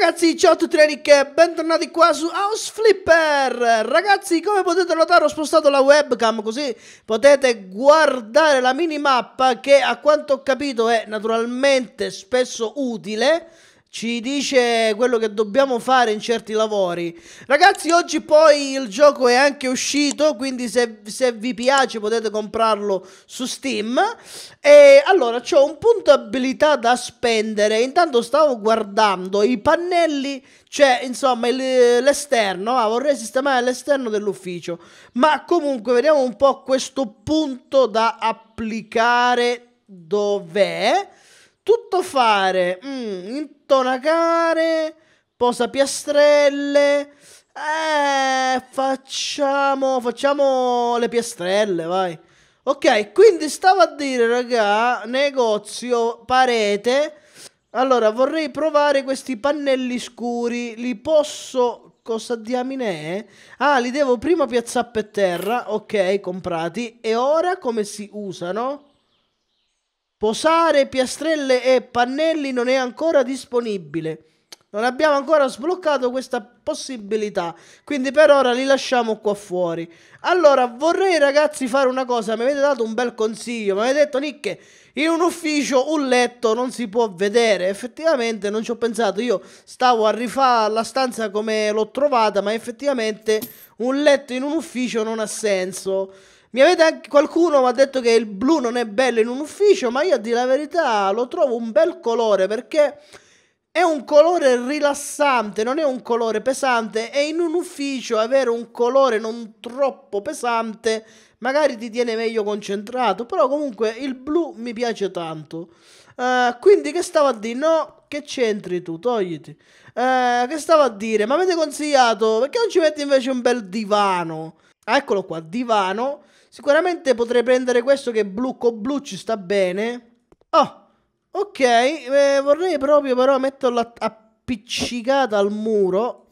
Ragazzi, ciao a tutti le ricche, bentornati qua su House Flipper Ragazzi, come potete notare ho spostato la webcam così potete guardare la minimappa che a quanto ho capito è naturalmente spesso utile ci dice quello che dobbiamo fare in certi lavori. Ragazzi, oggi poi il gioco è anche uscito, quindi se, se vi piace potete comprarlo su Steam. E allora, ho un punto abilità da spendere. Intanto stavo guardando i pannelli, cioè insomma l'esterno. Ah, vorrei sistemare l'esterno dell'ufficio. Ma comunque, vediamo un po' questo punto da applicare dov'è tutto fare, mm, intonacare, posa piastrelle. Eh, facciamo, facciamo le piastrelle, vai. Ok, quindi stavo a dire, raga, negozio, parete. Allora, vorrei provare questi pannelli scuri. Li posso... Cosa diamine è? Ah, li devo prima piazzare per terra. Ok, comprati. E ora come si usano? Posare piastrelle e pannelli non è ancora disponibile. Non abbiamo ancora sbloccato questa possibilità, quindi per ora li lasciamo qua fuori. Allora, vorrei ragazzi fare una cosa, mi avete dato un bel consiglio, mi avete detto Nick in un ufficio un letto non si può vedere, effettivamente non ci ho pensato, io stavo a rifare la stanza come l'ho trovata, ma effettivamente un letto in un ufficio non ha senso. Mi avete anche, qualcuno mi ha detto che il blu non è bello in un ufficio, ma io a dire la verità lo trovo un bel colore perché è un colore rilassante, non è un colore pesante e in un ufficio avere un colore non troppo pesante magari ti tiene meglio concentrato, però comunque il blu mi piace tanto. Uh, quindi che stavo a dire? No, che c'entri tu, togliti. Uh, che stavo a dire? Ma avete consigliato? Perché non ci metti invece un bel divano? eccolo qua, divano. Sicuramente potrei prendere questo che blu con blu ci sta bene. Oh, ok. Eh, vorrei proprio però metterla appiccicata al muro.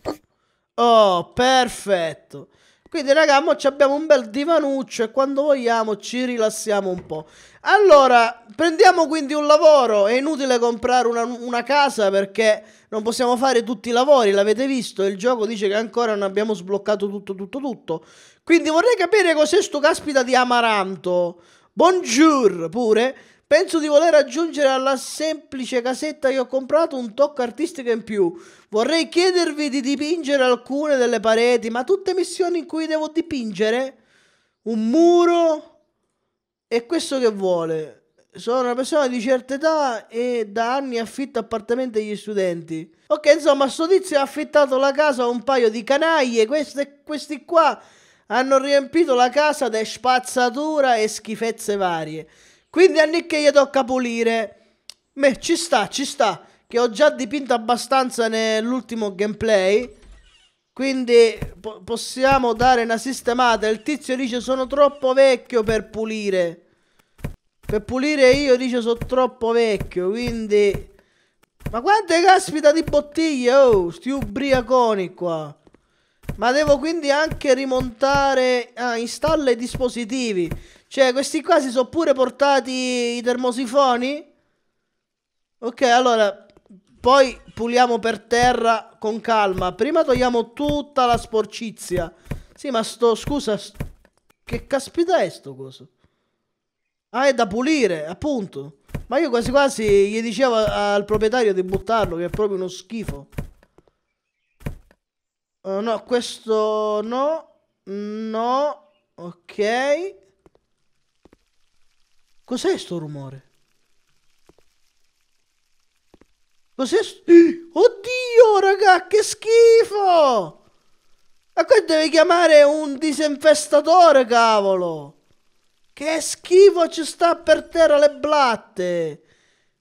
Oh, perfetto. Quindi, ragazzi, abbiamo un bel divanuccio e quando vogliamo ci rilassiamo un po'. Allora, prendiamo quindi un lavoro. È inutile comprare una, una casa perché non possiamo fare tutti i lavori. L'avete visto? Il gioco dice che ancora non abbiamo sbloccato tutto, tutto, tutto. Quindi vorrei capire cos'è sto caspita di Amaranto. Bonjour pure. Penso di voler aggiungere alla semplice casetta che ho comprato un tocco artistico in più. Vorrei chiedervi di dipingere alcune delle pareti, ma tutte missioni in cui devo dipingere? Un muro? E questo che vuole? Sono una persona di certa età e da anni affitto appartamenti agli studenti. Ok, insomma, sto tizio ha affittato la casa a un paio di canaglie, queste, questi qua hanno riempito la casa di spazzatura e schifezze varie. Quindi a Nick gli tocca pulire. Beh, ci sta, ci sta. Che ho già dipinto abbastanza nell'ultimo gameplay. Quindi po possiamo dare una sistemata. Il tizio dice sono troppo vecchio per pulire. Per pulire io dice sono troppo vecchio, quindi... Ma quante caspita di bottiglie, oh, sti ubriaconi qua. Ma devo quindi anche rimontare... Ah, installa i dispositivi. Cioè, questi qua si sono pure portati i termosifoni? Ok, allora, poi puliamo per terra con calma. Prima togliamo tutta la sporcizia. Sì, ma sto, scusa, st che caspita è sto coso? Ah, è da pulire, appunto. Ma io quasi quasi gli dicevo al proprietario di buttarlo, che è proprio uno schifo. Uh, no, questo no. No. Ok. Cos'è sto rumore? Cos'è sto... Eh. Oddio, raga, che schifo! Ma qua devi chiamare un disinfestatore, cavolo! Che schifo ci sta per terra le blatte!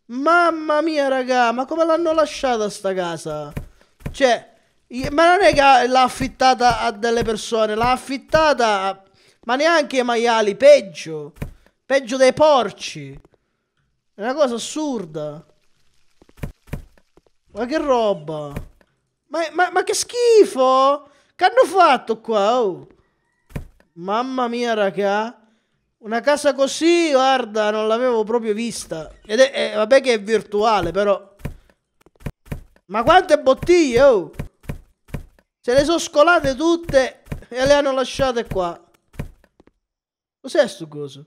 Mamma mia, raga, ma come l'hanno lasciata sta casa? Cioè, ma non è che l'ha affittata a delle persone, l'ha affittata... A... Ma neanche ai maiali, peggio! Peggio dei porci. È una cosa assurda. Ma che roba. Ma, ma, ma che schifo. Che hanno fatto qua? Oh. Mamma mia, raga. Una casa così, guarda, non l'avevo proprio vista. Ed è, è, vabbè che è virtuale, però. Ma quante bottiglie, oh! Se le sono scolate tutte e le hanno lasciate qua. Cos'è sto coso?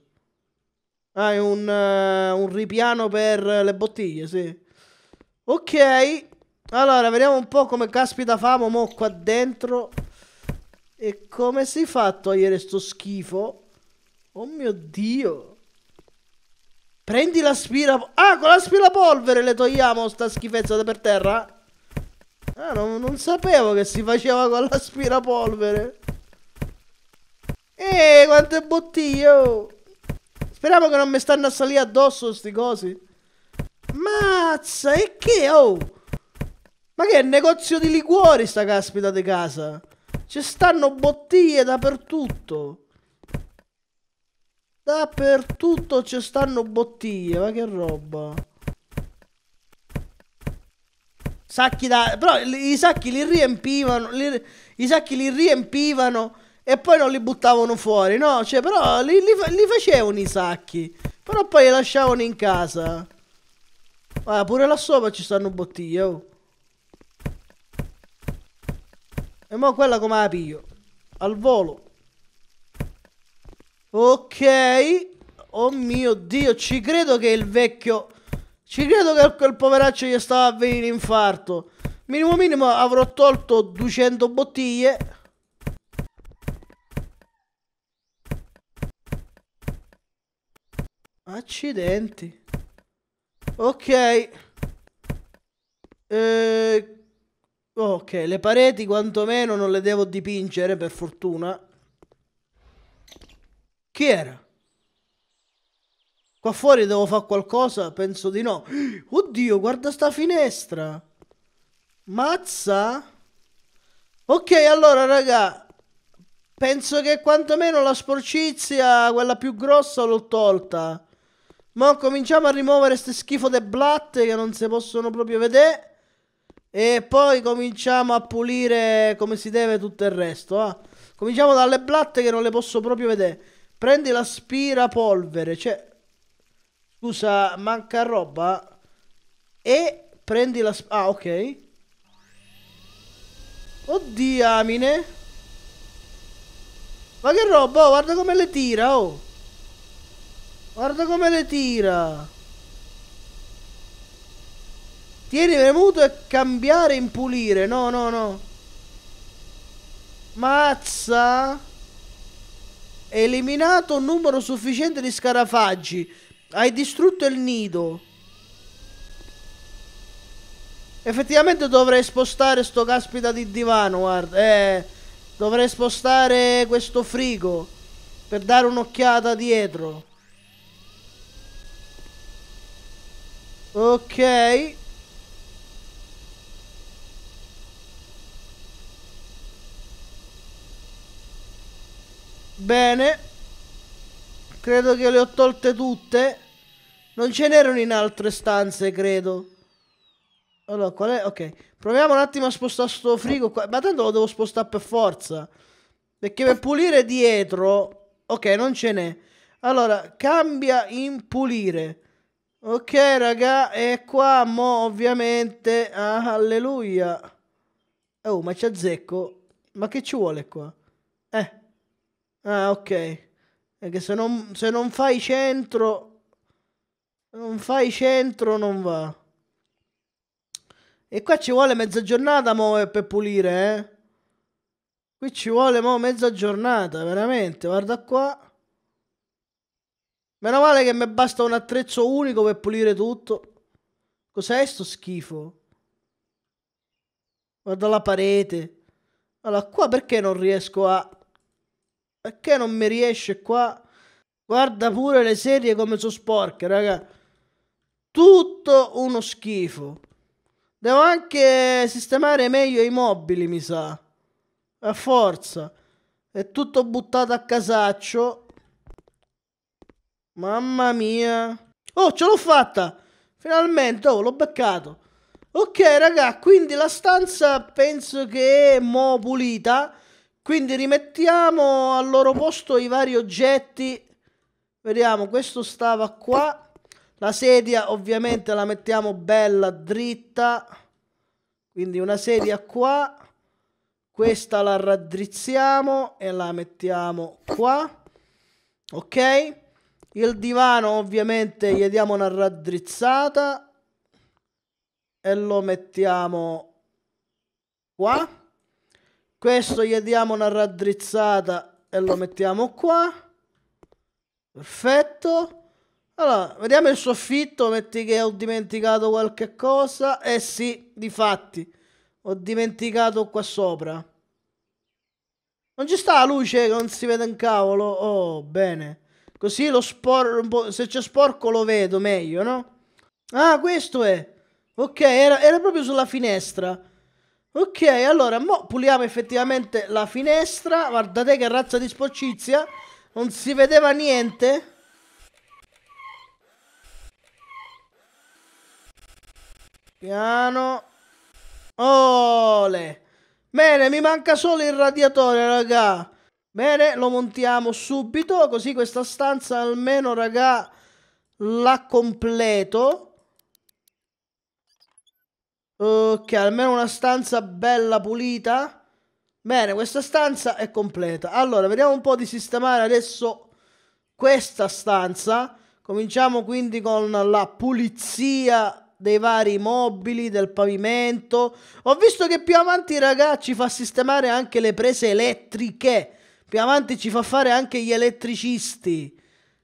Ah, è un, uh, un ripiano per le bottiglie, sì. Ok. Allora, vediamo un po' come caspita famo mo qua dentro. E come si fa a togliere sto schifo? Oh mio Dio. Prendi l'aspirapolvere. Ah, con l'aspirapolvere le togliamo sta schifezza da per terra? Ah, non, non sapevo che si faceva con l'aspirapolvere. Ehi, quante bottiglie, oh. Speriamo che non mi stanno a salire addosso sti cosi. Mazza, e che? Oh! Ma che è negozio di liquori sta caspita di casa? Ci stanno bottiglie dappertutto. Dappertutto ci stanno bottiglie, ma che roba. Sacchi da... Però i sacchi li riempivano, li... i sacchi li riempivano e poi non li buttavano fuori, no? Cioè, però li, li, li facevano i sacchi, però poi li lasciavano in casa. Ah, pure là sopra ci stanno bottiglie, oh. E mo quella come la piglio? Al volo. Ok. Oh mio Dio, ci credo che il vecchio... Ci credo che quel poveraccio gli stava avvenendo infarto. Minimo minimo avrò tolto 200 bottiglie. Accidenti. Ok. Eh, ok, le pareti quantomeno non le devo dipingere, per fortuna. Chi era? Qua fuori devo fare qualcosa? Penso di no. Oddio, guarda sta finestra. Mazza? Ok, allora, raga. Penso che quantomeno la sporcizia, quella più grossa, l'ho tolta. Ma cominciamo a rimuovere queste schifo de blatte che non si possono proprio vedere. E poi cominciamo a pulire come si deve tutto il resto. Eh? Cominciamo dalle blatte che non le posso proprio vedere. Prendi l'aspirapolvere. Cioè, scusa, manca roba. E prendi la... Ah, ok. Oddio, amine. Ma che roba, oh, guarda come le tira, oh. Guarda come le tira. Tieni premuto e cambiare in pulire. No, no, no. Mazza. Eliminato un numero sufficiente di scarafaggi. Hai distrutto il nido. Effettivamente dovrei spostare sto caspita di divano, guarda. Eh, dovrei spostare questo frigo per dare un'occhiata dietro. Ok. Bene. Credo che le ho tolte tutte. Non ce n'erano in altre stanze, credo. Allora, qual è? Ok. Proviamo un attimo a spostare sto frigo qua. Ma tanto lo devo spostare per forza. Perché per pulire dietro... Ok, non ce n'è. Allora, cambia in pulire. Ok raga, e qua mo ovviamente, ah, alleluia. Oh, ma c'è Zecco. Ma che ci vuole qua? Eh. Ah, ok. Perché se non, se non fai centro... non fai centro non va. E qua ci vuole mezza giornata mo eh, per pulire, eh. Qui ci vuole mo mezza giornata, veramente. Guarda qua. Meno male che mi basta un attrezzo unico per pulire tutto. Cos'è sto schifo? Guarda la parete. Allora, qua perché non riesco a... Perché non mi riesce qua? Guarda pure le serie come sono sporche, raga. Tutto uno schifo. Devo anche sistemare meglio i mobili, mi sa. A forza. È tutto buttato a casaccio. Mamma mia. Oh, ce l'ho fatta. Finalmente, oh, l'ho beccato. Ok, raga, quindi la stanza penso che è mo pulita. Quindi rimettiamo al loro posto i vari oggetti. Vediamo, questo stava qua. La sedia ovviamente la mettiamo bella dritta. Quindi una sedia qua. Questa la raddrizziamo e la mettiamo qua. Ok? Il divano ovviamente gli diamo una raddrizzata e lo mettiamo qua. Questo gli diamo una raddrizzata e lo mettiamo qua. Perfetto. Allora, vediamo il soffitto, metti che ho dimenticato qualche cosa. Eh sì, difatti, ho dimenticato qua sopra. Non ci sta la luce che non si vede un cavolo? Oh, bene. Così lo sporco, se c'è sporco lo vedo meglio, no? Ah, questo è. Ok, era, era proprio sulla finestra. Ok, allora, mo puliamo effettivamente la finestra. Guardate che razza di sporcizia. Non si vedeva niente. Piano. Ole. Bene, mi manca solo il radiatore, raga. Bene, lo montiamo subito, così questa stanza almeno, raga, la completo. Ok, almeno una stanza bella pulita. Bene, questa stanza è completa. Allora, vediamo un po' di sistemare adesso questa stanza. Cominciamo quindi con la pulizia dei vari mobili, del pavimento. Ho visto che più avanti, ci fa sistemare anche le prese elettriche. Più avanti ci fa fare anche gli elettricisti.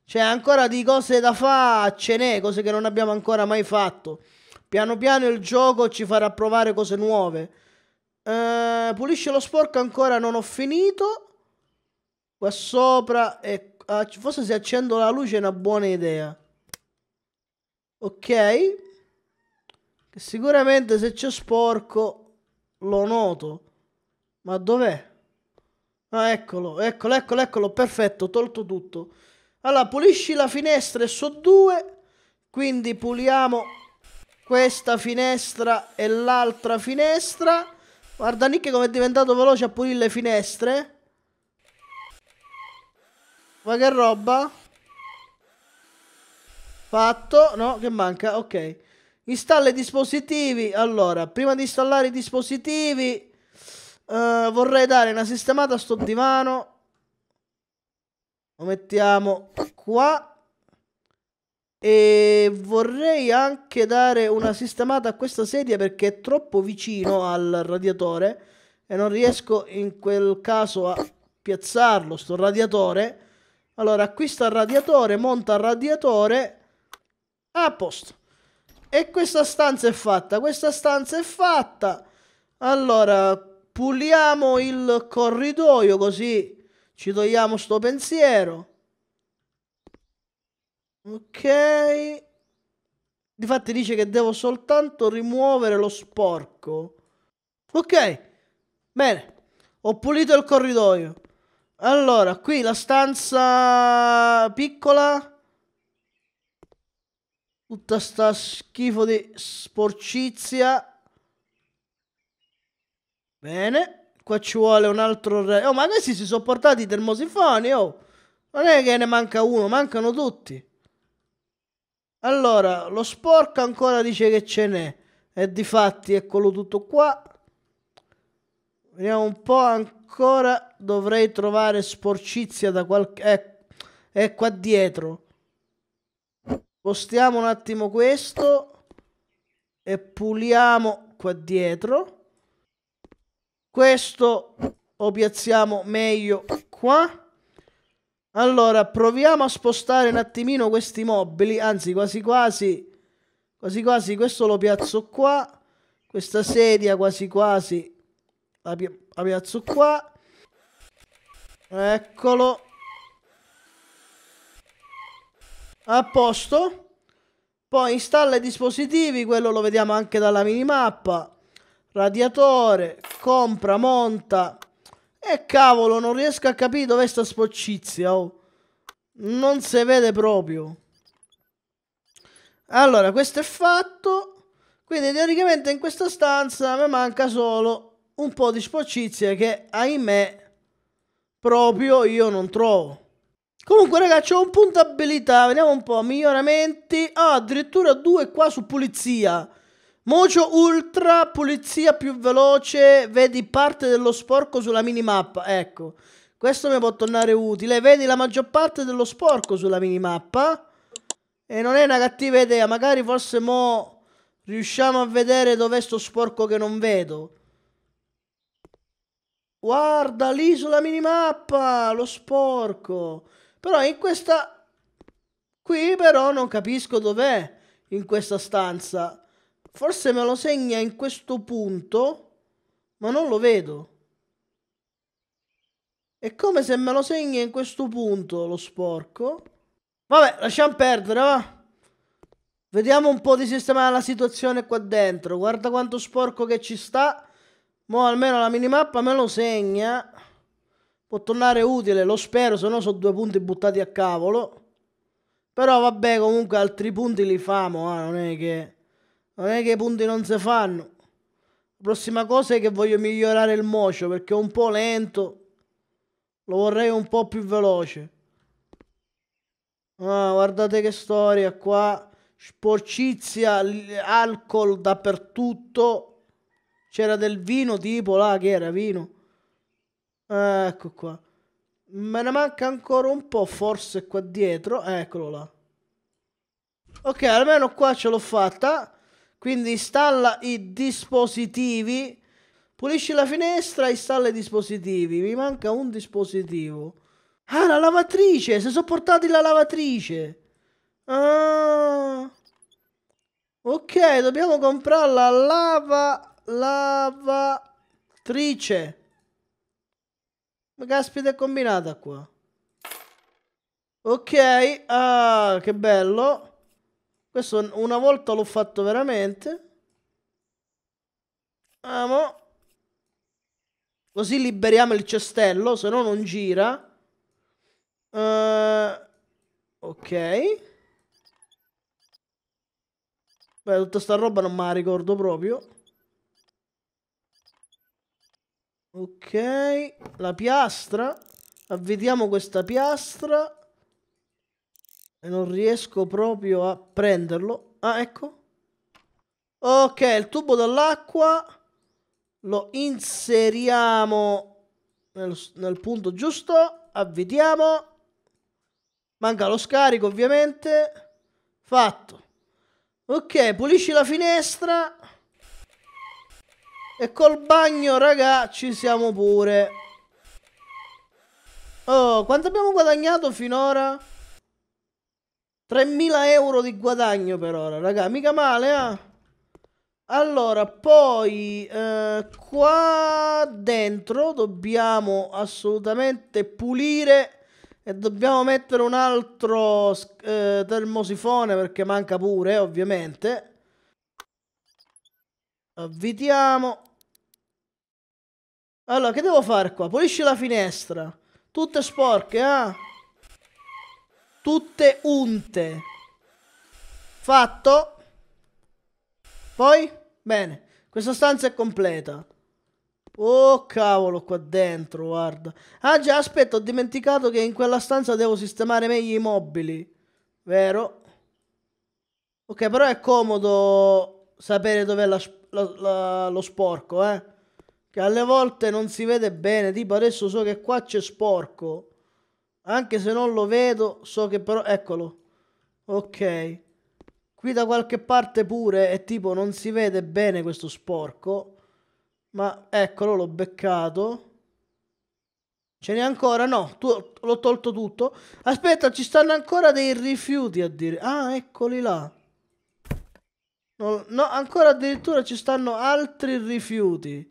Cioè, ancora di cose da fare ce n'è, cose che non abbiamo ancora mai fatto. Piano piano il gioco ci farà provare cose nuove. Eh, pulisce lo sporco ancora non ho finito. Qua sopra, e, ah, forse se accendo la luce è una buona idea. Ok. sicuramente se c'è sporco lo noto. Ma dov'è? Ah, eccolo, eccolo, eccolo, eccolo, perfetto, tolto tutto. Allora, pulisci la finestra e so due, quindi puliamo questa finestra e l'altra finestra. Guarda Nick come è diventato veloce a pulire le finestre. Ma che roba? Fatto, no, che manca, ok. Installa i dispositivi, allora, prima di installare i dispositivi eh, vorrei dare una sistemata a sto divano. Lo mettiamo qua. E vorrei anche dare una sistemata a questa sedia perché è troppo vicino al radiatore e non riesco in quel caso a piazzarlo, sto radiatore. Allora, acquista il radiatore, monta il radiatore. A posto. E questa stanza è fatta, questa stanza è fatta. Allora, puliamo il corridoio così ci togliamo sto pensiero. Ok. Difatti dice che devo soltanto rimuovere lo sporco. Ok. Bene. Ho pulito il corridoio. Allora, qui la stanza piccola. Tutta sta schifo di sporcizia. Bene. Qua ci vuole un altro re. Oh, ma questi si sono portati i termosifoni, oh. Non è che ne manca uno, mancano tutti. Allora, lo sporco ancora dice che ce n'è. E di fatti, eccolo tutto qua. Vediamo un po' ancora. Dovrei trovare sporcizia da qualche... Eh, è qua dietro. Spostiamo un attimo questo. E puliamo qua dietro. Questo lo piazziamo meglio qua. Allora, proviamo a spostare un attimino questi mobili, anzi quasi quasi, quasi quasi questo lo piazzo qua, questa sedia quasi quasi la, pi la piazzo qua, eccolo, a posto, poi installa i dispositivi, quello lo vediamo anche dalla minimappa, radiatore, compra, monta. E cavolo, non riesco a capire dove sta spoccizia, oh. Non si vede proprio. Allora, questo è fatto. Quindi teoricamente in questa stanza mi manca solo un po' di sporcizia che ahimè proprio io non trovo. Comunque ragazzi ho un punto abilità, vediamo un po', miglioramenti, ah addirittura due qua su pulizia. Mojo Ultra, pulizia più veloce, vedi parte dello sporco sulla minimappa. Ecco, questo mi può tornare utile. Vedi la maggior parte dello sporco sulla minimappa. E non è una cattiva idea, magari forse mo riusciamo a vedere dov'è sto sporco che non vedo. Guarda, lì sulla minimappa, lo sporco. Però in questa... Qui però non capisco dov'è in questa stanza. Forse me lo segna in questo punto, ma non lo vedo. È come se me lo segna in questo punto, lo sporco. Vabbè, lasciamo perdere, va. Vediamo un po' di sistemare la situazione qua dentro. Guarda quanto sporco che ci sta. Mo almeno la minimappa me lo segna. Può tornare utile, lo spero, se no sono due punti buttati a cavolo. Però vabbè, comunque altri punti li famo, eh? non è che... Non è che i punti non si fanno. La prossima cosa è che voglio migliorare il mocio perché è un po' lento. Lo vorrei un po' più veloce. Ah, guardate che storia qua. Sporcizia, alcol dappertutto. C'era del vino tipo là che era vino. Ah, ecco qua. Me ne manca ancora un po', forse qua dietro. Eccolo là. Ok, almeno qua ce l'ho fatta. Quindi installa i dispositivi, pulisci la finestra, installa i dispositivi. Mi manca un dispositivo. Ah, la lavatrice, se sono portati la lavatrice. Ah. Ok, dobbiamo comprare la lava lavatrice. Ma caspita è combinata qua. Ok, ah, che bello. Questo una volta l'ho fatto veramente. Amo. Ah, Così liberiamo il cestello, se no non gira. Uh, ok. Beh, tutta sta roba non me la ricordo proprio. Ok, la piastra. Avvitiamo questa piastra. E non riesco proprio a prenderlo. Ah, ecco. Ok, il tubo dall'acqua lo inseriamo nel, nel, punto giusto. Avvitiamo. Manca lo scarico, ovviamente. Fatto. Ok, pulisci la finestra. E col bagno, raga, ci siamo pure. Oh, quanto abbiamo guadagnato finora? 3.000 euro di guadagno per ora, raga, mica male, ah. Eh? Allora, poi eh, qua dentro dobbiamo assolutamente pulire e dobbiamo mettere un altro eh, termosifone perché manca pure, ovviamente. Avvitiamo. Allora, che devo fare qua? Pulisci la finestra. Tutte sporche, ah. Eh? tutte unte. Fatto. Poi, bene, questa stanza è completa. Oh cavolo qua dentro, guarda. Ah già, aspetta, ho dimenticato che in quella stanza devo sistemare meglio i mobili. Vero? Ok, però è comodo sapere dov'è lo sporco, eh. Che alle volte non si vede bene, tipo adesso so che qua c'è sporco. Anche se non lo vedo, so che però... Eccolo. Ok. Qui da qualche parte pure è tipo non si vede bene questo sporco. Ma eccolo, l'ho beccato. Ce n'è ancora? No, l'ho tolto tutto. Aspetta, ci stanno ancora dei rifiuti a dire. Ah, eccoli là. No, no, ancora addirittura ci stanno altri rifiuti.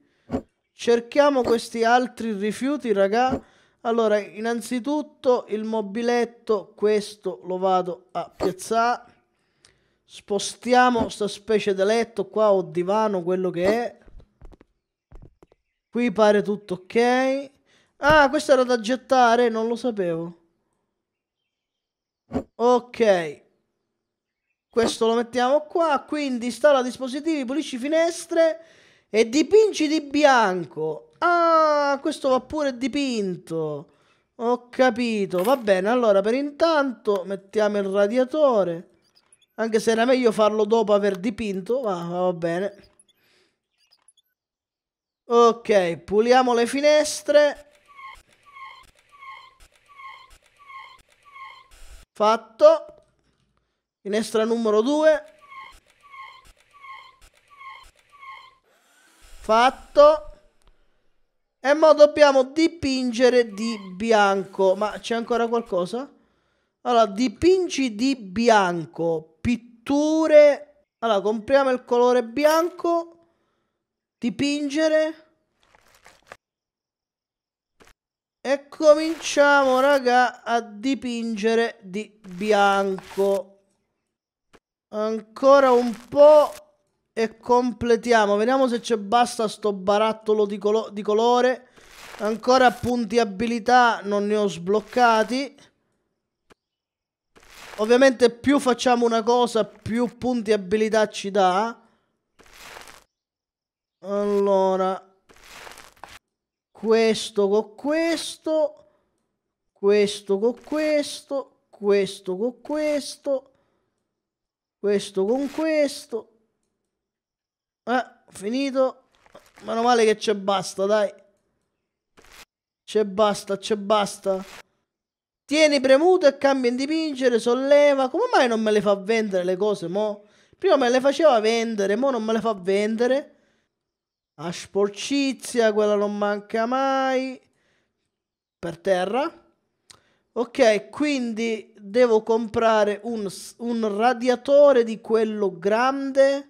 Cerchiamo questi altri rifiuti, raga. Allora, innanzitutto il mobiletto, questo lo vado a piazzare. Spostiamo sta specie di letto qua o divano, quello che è. Qui pare tutto ok. Ah, questo era da gettare, non lo sapevo. Ok. Questo lo mettiamo qua, quindi installa dispositivi, pulisci finestre e dipingi di bianco. Ah, questo va pure dipinto. Ho capito. Va bene, allora per intanto mettiamo il radiatore. Anche se era meglio farlo dopo aver dipinto, ma va, va bene. Ok, puliamo le finestre. Fatto. Finestra numero 2. Fatto. E eh, mo dobbiamo dipingere di bianco. Ma c'è ancora qualcosa? Allora, dipingi di bianco. Pitture. Allora, compriamo il colore bianco. Dipingere. E cominciamo, raga, a dipingere di bianco. Ancora un po' e completiamo. Vediamo se ci basta sto barattolo di, colo di, colore. Ancora punti abilità non ne ho sbloccati. Ovviamente più facciamo una cosa, più punti abilità ci dà. Allora. Questo con questo. Questo con questo. Questo con questo. Questo con questo eh, finito. Meno male che c'è basta, dai. C'è basta, c'è basta. Tieni premuto e cambia in dipingere, solleva. Come mai non me le fa vendere le cose, mo? Prima me le faceva vendere, mo non me le fa vendere. A sporcizia, quella non manca mai. Per terra. Ok, quindi devo comprare un, un radiatore di quello grande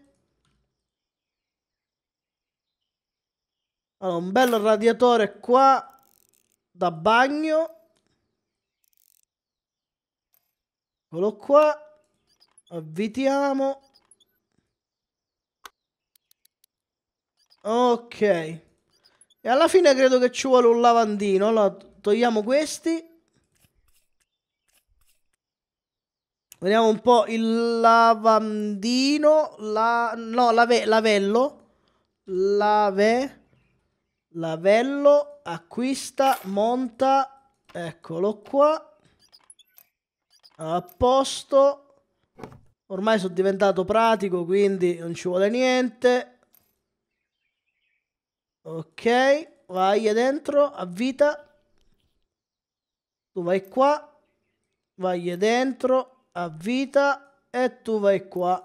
Allora, un bel radiatore qua da bagno. Eccolo qua. Avvitiamo. Ok. E alla fine credo che ci vuole un lavandino. Allora, togliamo questi. Vediamo un po' il lavandino. La... No, lave... lavello. Lave. Lavello, acquista, monta, eccolo qua. A posto. Ormai sono diventato pratico, quindi non ci vuole niente. Ok, vai dentro, a vita, Tu vai qua, vai dentro, a vita e tu vai qua.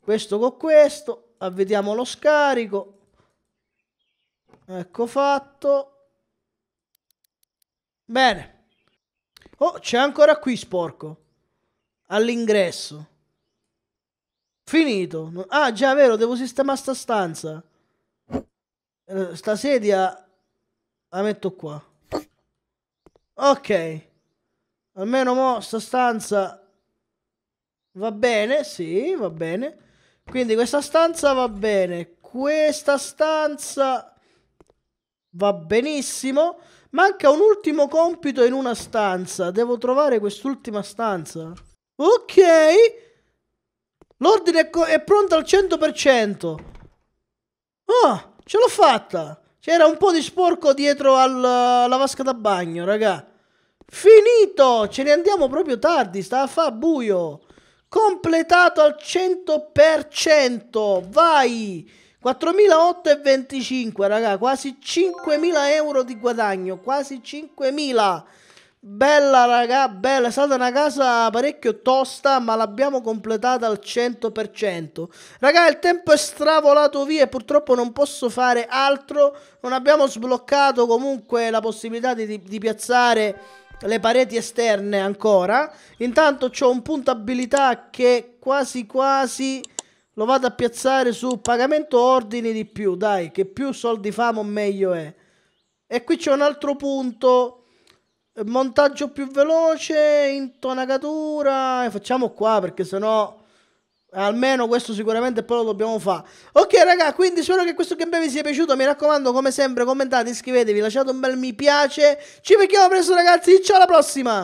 Questo con questo, avvitiamo lo scarico Ecco fatto. Bene. Oh, c'è ancora qui sporco. All'ingresso. Finito. Ah, già, vero, devo sistemare sta stanza. Eh, sta sedia la metto qua. Ok. Almeno mo sta stanza va bene, sì, va bene. Quindi questa stanza va bene. Questa stanza va benissimo. Manca un ultimo compito in una stanza. Devo trovare quest'ultima stanza. Ok. L'ordine è, è, pronto al 100%. Oh, ah, ce l'ho fatta. C'era un po' di sporco dietro al, alla vasca da bagno, raga. Finito! Ce ne andiamo proprio tardi, sta a fa buio. Completato al 100%. Vai! 4.825, raga, quasi 5.000 euro di guadagno, quasi 5.000. Bella, raga, bella. È stata una casa parecchio tosta, ma l'abbiamo completata al 100%. Raga, il tempo è stravolato via e purtroppo non posso fare altro. Non abbiamo sbloccato comunque la possibilità di, di piazzare le pareti esterne ancora. Intanto ho un punto abilità che quasi quasi lo vado a piazzare su pagamento ordini di più, dai, che più soldi famo meglio è. E qui c'è un altro punto, montaggio più veloce, intonacatura e facciamo qua perché sennò eh, almeno questo sicuramente poi lo dobbiamo fare. Ok raga, quindi spero che questo gameplay vi sia piaciuto, mi raccomando come sempre commentate, iscrivetevi, lasciate un bel mi piace, ci vediamo presto ragazzi, ciao alla prossima!